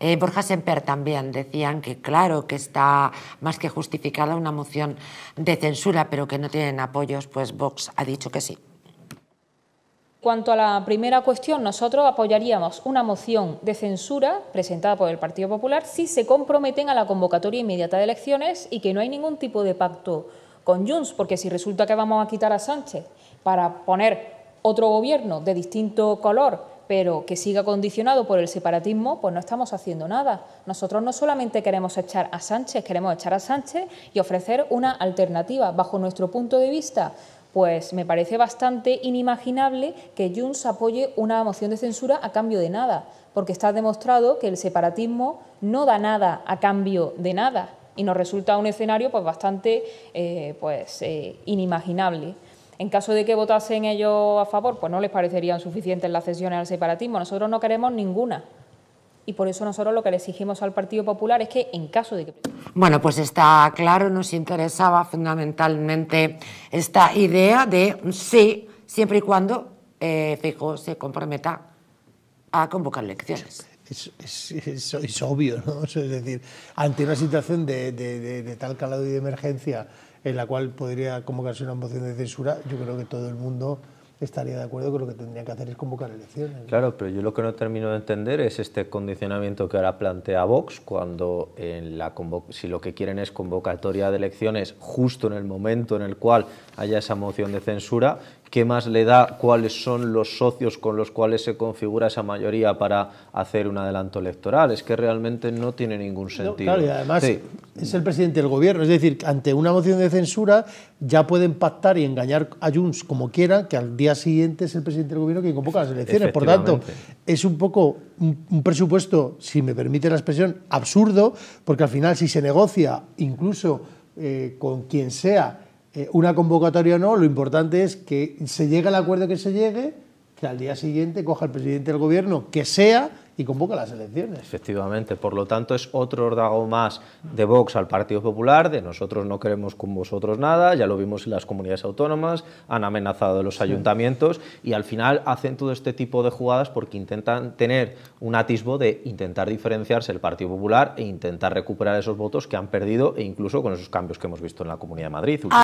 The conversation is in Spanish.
Eh, Borja Semper también decían que claro que está más que justificada una moción de censura, pero que no tienen apoyos, pues Vox ha dicho que sí. Cuanto a la primera cuestión, nosotros apoyaríamos una moción de censura presentada por el Partido Popular si se comprometen a la convocatoria inmediata de elecciones y que no hay ningún tipo de pacto con Junts, porque si resulta que vamos a quitar a Sánchez para poner otro gobierno de distinto color pero que siga condicionado por el separatismo, pues no estamos haciendo nada. Nosotros no solamente queremos echar a Sánchez, queremos echar a Sánchez y ofrecer una alternativa. Bajo nuestro punto de vista, pues me parece bastante inimaginable que Junts apoye una moción de censura a cambio de nada, porque está demostrado que el separatismo no da nada a cambio de nada y nos resulta un escenario pues bastante eh, pues, eh, inimaginable. En caso de que votasen ellos a favor, pues no les parecerían suficientes las cesiones al separatismo. Nosotros no queremos ninguna. Y por eso nosotros lo que le exigimos al Partido Popular es que en caso de que... Bueno, pues está claro, nos interesaba fundamentalmente esta idea de sí, siempre y cuando eh, Fijo se comprometa a convocar elecciones. Es, obvio, ¿no? Es decir, ante una situación de tal calado y de emergencia en la cual podría convocarse una moción de censura, yo creo que todo el mundo estaría de acuerdo que lo que tendría que hacer es convocar elecciones. Claro, pero yo lo que no termino de entender es este condicionamiento que ahora plantea Vox, cuando si lo que quieren es convocatoria de elecciones justo en el momento en el cual haya esa moción de censura, ¿qué más le da cuáles son los socios con los cuales se configura esa mayoría para hacer un adelanto electoral? Es que realmente no tiene ningún sentido. claro, y además, es el presidente del gobierno. Es decir, ante una moción de censura ya pueden pactar y engañar a Junts como quieran, que al día siguiente es el presidente del gobierno quien convoca las elecciones. Por tanto, es un poco un, presupuesto, si me permite la expresión, absurdo, porque al final si se negocia incluso eh, con quien sea eh, una convocatoria o no, lo importante es que se llegue al acuerdo que se llegue, que al día siguiente coja el presidente del gobierno, que sea y convoca las elecciones. Efectivamente, por lo tanto es otro dago más de Vox al Partido Popular, de nosotros no queremos con vosotros nada, ya lo vimos en las comunidades autónomas, han amenazado los ayuntamientos y al final hacen todo este tipo de jugadas porque intentan tener un atisbo de intentar diferenciarse el Partido Popular e intentar recuperar esos votos que han perdido e incluso con esos cambios que hemos visto en la Comunidad de Madrid.